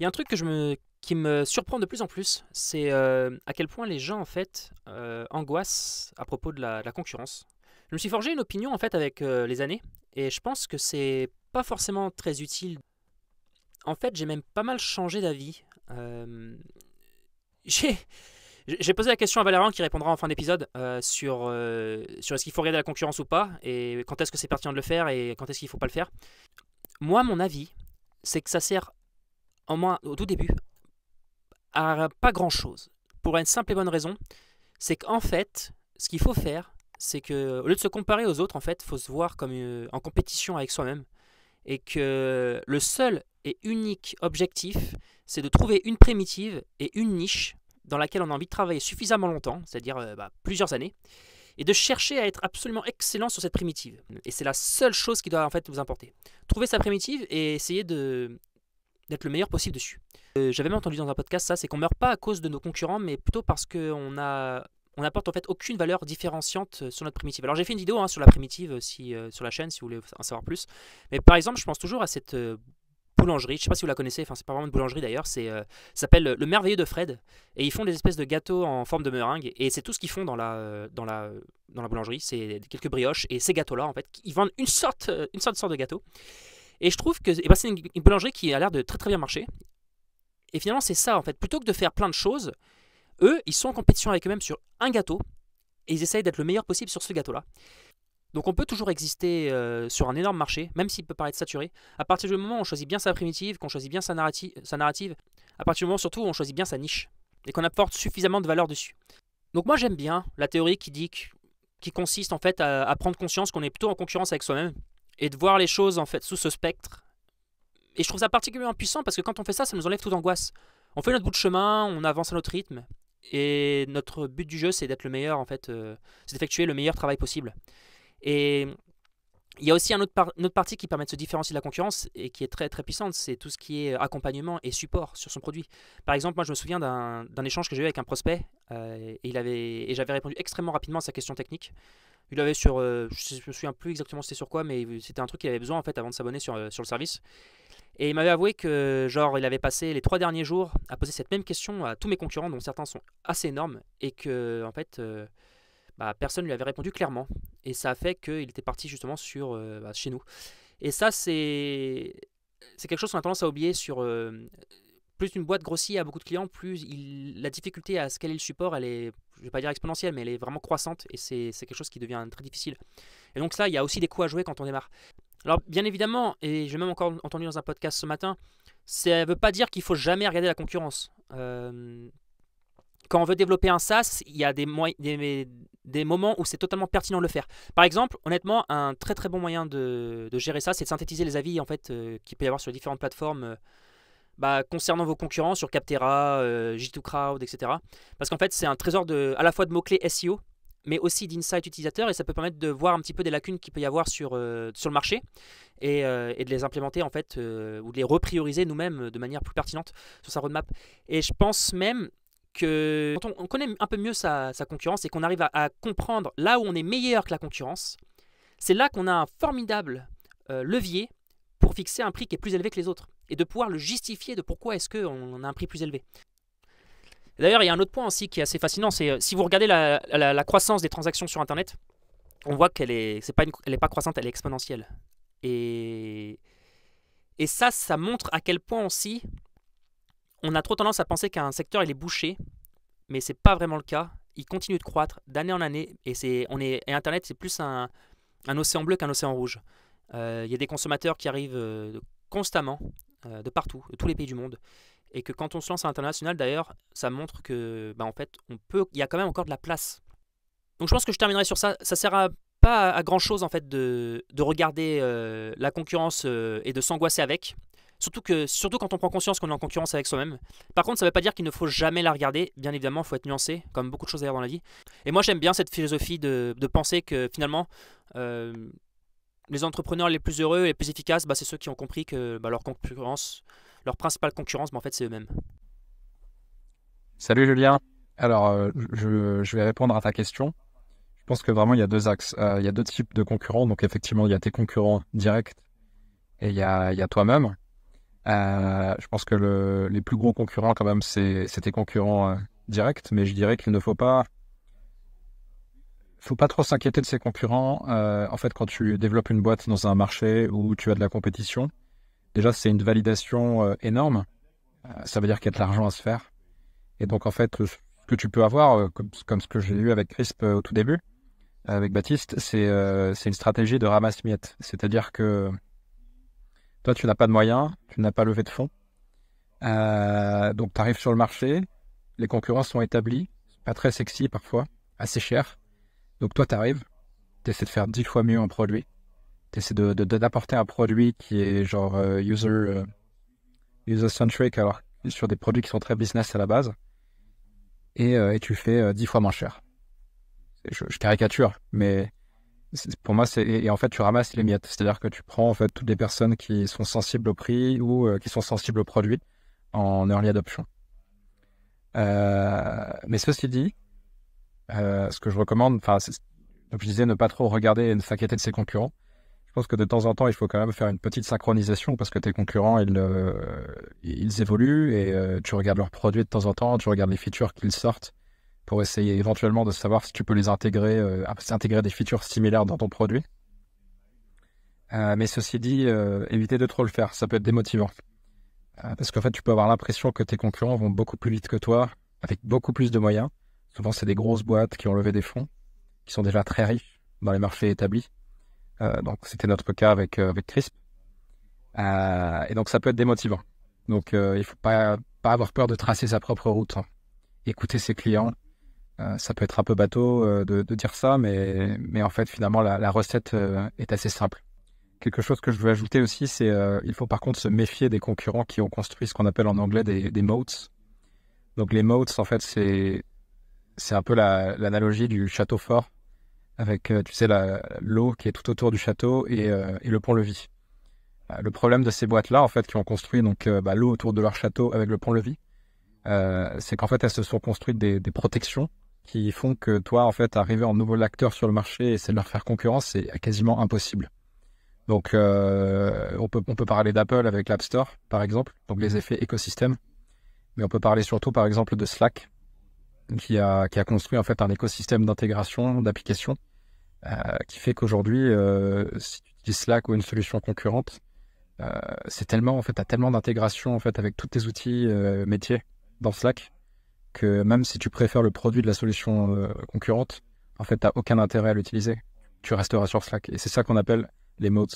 Il y a un truc que je me, qui me surprend de plus en plus, c'est euh, à quel point les gens en fait euh, angoissent à propos de la, concurrence. Je me suis forgé une opinion en fait avec euh, les années, et je pense que c'est pas forcément très utile. En fait, j'ai même pas mal changé d'avis. j'ai j'ai posé la question à Valérian qui répondra en fin d'épisode sur, sur est-ce qu'il faut regarder la concurrence ou pas, et quand est-ce que c'est pertinent de le faire et quand est-ce qu'il ne faut pas le faire. Moi, mon avis, c'est que ça sert au tout début, à pas grand-chose. Pour une simple et bonne raison, c'est qu'en fait, ce qu'il faut faire, c'est que au lieu de se comparer aux autres, en fait, faut se voir comme euh, en compétition avec soi-même, et que le seul et unique objectif, c'est de trouver une primitive et une niche dans laquelle on a envie de travailler suffisamment longtemps, c'est-à-dire euh, bah, plusieurs années, et de chercher à être absolument excellent sur cette primitive. Et c'est la seule chose qui doit en fait vous importer. Trouver sa primitive et essayer de, d'être le meilleur possible dessus. Euh, j'avais même entendu dans un podcast ça, c'est qu'on meurt pas à cause de nos concurrents, mais plutôt parce qu'on a on en fait aucune valeur différenciante euh, sur notre primitive. Alors j'ai fait une vidéo hein, sur la primitive aussi, euh, sur la chaîne si vous voulez en savoir plus. Mais par exemple, je pense toujours à cette boulangerie, je sais pas si vous la connaissez, enfin c'est pas vraiment une boulangerie d'ailleurs, c'est s'appelle le merveilleux de Fred et ils font des espèces de gâteaux en forme de meringue et c'est tout ce qu'ils font dans la dans la dans la boulangerie, c'est quelques brioches et ces gâteaux là en fait, ils vendent une sorte une sorte, sorte de gâteau. Et je trouve que eh ben, c'est une, boulangerie qui a l'air de très très bien marcher. Et finalement, c'est ça en fait. Plutôt que de faire plein de choses, eux, ils sont en compétition avec eux-mêmes sur un gâteau et ils essayent d'être le meilleur possible sur ce gâteau-là. Donc on peut toujours exister euh, sur un énorme marché, même s'il peut paraître saturé. À partir du moment où on choisit bien sa primitive, qu'on choisit bien sa, sa narrative, à partir du moment surtout où on choisit bien sa niche et qu'on apporte suffisamment de valeur dessus. Donc moi j'aime bien la théorie qui dit qui consiste en fait à prendre conscience qu'on est plutôt en concurrence avec soi-même et de voir les choses en fait sous ce spectre. Et je trouve ça particulièrement puissant parce que quand on fait ça, ça nous enlève toute angoisse. On fait notre bout de chemin, on avance à notre rythme et notre but du jeu c'est d'être le meilleur en fait, euh, c'est d'effectuer le meilleur travail possible. Et il y a aussi un autre notre une autre partie qui permet de se différencier de la concurrence et qui est très très puissante, c'est tout ce qui est euh, accompagnement et support sur son produit. Par exemple, moi je me souviens d'un échange que j'ai eu avec un prospect euh, il avait, et j'avais répondu extrêmement rapidement à sa question technique. Il avait sur. Euh, je me souviens plus exactement c'était sur quoi, mais c'était un truc qu'il avait besoin en fait avant de s'abonner euh, sur, le service. Et il m'avait avoué que, genre, il avait passé les trois derniers jours à poser cette même question à tous mes concurrents, dont certains sont assez énormes, et que, en fait, euh, bah, personne lui avait répondu clairement. Et ça a fait qu'il était parti justement sur, bah, chez nous. Et ça, c'est. C'est quelque chose qu'on a tendance à oublier sur, plus une boîte grossit à beaucoup de clients, plus il, la difficulté à scaler le support, elle est, je vais pas dire exponentielle, mais elle est vraiment croissante et c'est quelque chose qui devient très difficile. Et donc ça, il y a aussi des coûts à jouer quand on démarre. Alors bien évidemment, et j'ai même encore entendu dans un podcast ce matin, ça ne veut pas dire qu'il faut jamais regarder la concurrence. Euh, quand on veut développer un SaaS, il y a des, des moments où c'est totalement pertinent de le faire. Par exemple, honnêtement, un très très bon moyen de, gérer ça, c'est de synthétiser les avis en fait euh, qu'il peut y avoir sur les différentes plateformes. Euh, bah, concernant vos concurrents sur Captera, euh, 2 crowd etc. Parce qu'en fait, c'est un trésor de, à la fois de mots-clés SEO, mais aussi d'insight utilisateur, et ça peut permettre de voir un petit peu des lacunes qu'il peut y avoir sur, euh, sur le marché, et, euh, et, de les implémenter, en fait, euh, ou de les reprioriser nous-mêmes de manière plus pertinente sur sa roadmap. Et je pense même que quand on, connaît un peu mieux sa, concurrence et qu'on arrive à, à comprendre là où on est meilleur que la concurrence, c'est là qu'on a un formidable levier pour fixer un prix qui est plus élevé que les autres et de pouvoir le justifier de pourquoi est-ce qu'on a un prix plus élevé. D'ailleurs, il y a un autre point aussi qui est assez fascinant, c'est euh, si vous regardez la, la, croissance des transactions sur Internet, on voit qu'elle est, c'est pas pas croissante, elle est exponentielle. Et, et ça, ça montre à quel point aussi on a trop tendance à penser qu'un secteur il est bouché, mais c'est pas vraiment le cas. Il continue de croître d'année en année, et c'est on est Internet c'est plus un, un océan bleu qu'un océan rouge. Euh, il y a des consommateurs qui arrivent euh, constamment, euh, de partout, de tous les pays du monde. Et que quand on se lance à l'international, d'ailleurs, ça montre que, bah, en fait, on peut, il y a quand même encore de la place. Donc je pense que je terminerai sur ça. Ça sert à pas à grand chose en fait de, regarder euh, la concurrence euh, et de s'angoisser avec. Surtout, que, surtout quand on prend conscience qu'on est en concurrence avec soi-même. Par contre, ça ne veut pas dire qu'il ne faut jamais la regarder. Bien évidemment, il faut être nuancé, comme beaucoup de choses d'ailleurs dans la vie. Et moi, j'aime bien cette philosophie de, penser que finalement, les entrepreneurs les plus heureux et les plus efficaces, bah, c'est ceux qui ont compris que bah, leur concurrence, leur principale concurrence, bah, en fait, c'est eux-mêmes. Salut Julien. Alors, euh, je, vais répondre à ta question. Je pense que vraiment, il y a deux axes. Euh, il y a deux types de concurrents. Donc, effectivement, il y a tes concurrents directs et il y a, toi-même. Euh, je pense que les plus gros concurrents, quand même, c'est tes concurrents directs. Mais je dirais qu'il ne faut pas faut pas trop s'inquiéter de ses concurrents. Euh, en fait, quand tu développes une boîte dans un marché où tu as de la compétition, déjà, c'est une validation euh, énorme. Euh, ça veut dire qu'il y a de l'argent à se faire. Et donc, en fait, ce que tu peux avoir, comme, ce que j'ai eu avec Crisp au tout début, avec Baptiste, c'est une stratégie de ramasse-miettes. C'est-à-dire que toi, tu n'as pas de moyens, tu n'as pas levé de fonds. donc, tu arrives sur le marché, les concurrents sont établis, pas très sexy parfois, assez cher. Donc toi, tu arrives, tu essaies de faire dix fois mieux un produit, tu essaies d'apporter de, d'apporter un produit qui est genre euh, user, euh, user-centric, alors sur des produits qui sont très business à la base, et, euh, et tu fais dix fois moins cher. Je, je caricature, mais pour moi, c'est et en fait, tu ramasses les miettes. C'est-à-dire que tu prends en fait toutes les personnes qui sont sensibles au prix ou qui sont sensibles au produit en early adoption. mais ceci dit, euh, ce que je recommande, je disais, ne pas trop regarder et ne s'inquiéter de ses concurrents. Je pense que de temps en temps, il faut quand même faire une petite synchronisation parce que tes concurrents, ils, euh, évoluent et euh, tu regardes leurs produits de temps en temps, tu regardes les features qu'ils sortent pour essayer éventuellement de savoir si tu peux les intégrer, intégrer des features similaires dans ton produit. mais ceci dit, éviter de trop le faire, ça peut être démotivant. parce qu'en fait, tu peux avoir l'impression que tes concurrents vont beaucoup plus vite que toi, avec beaucoup plus de moyens. Souvent, c'est des grosses boîtes qui ont levé des fonds, qui sont déjà très riches dans les marchés établis. Euh, donc, c'était notre cas avec, euh, avec CRISP. Euh, et donc, ça peut être démotivant. Donc, il ne faut pas, pas avoir peur de tracer sa propre route. Hein. Écouter ses clients. ça peut être un peu bateau de, dire ça, mais, mais en fait, finalement, la, recette est assez simple. Quelque chose que je veux ajouter aussi, c'est il faut par contre se méfier des concurrents qui ont construit ce qu'on appelle en anglais des, des moats. Donc les moats, en fait, c'est c'est un peu l'analogie du château fort, avec, euh, tu sais, l'eau qui est tout autour du château et, euh, le pont-levis. Bah, le problème de ces boîtes-là, en fait, qui ont construit donc euh, bah, l'eau autour de leur château avec le pont-levis, c'est qu'en fait, elles se sont construites des, protections qui font que toi, en fait, arriver en nouveau acteur sur le marché et c'est de leur faire concurrence, c'est quasiment impossible. Donc, on, peut, parler d'Apple avec l'App Store, par exemple, donc les mmh. effets écosystèmes. Mais on peut parler surtout, par exemple, de Slack, qui a, construit en fait un écosystème d'intégration d'applications euh, qui fait qu'aujourd'hui, euh, si tu utilises Slack ou une solution concurrente, euh, c'est tellement en fait, as tellement d'intégration en fait avec tous tes outils métiers dans Slack que même si tu préfères le produit de la solution concurrente, en fait, aucun intérêt à l'utiliser. Tu resteras sur Slack et c'est ça qu'on appelle les modes.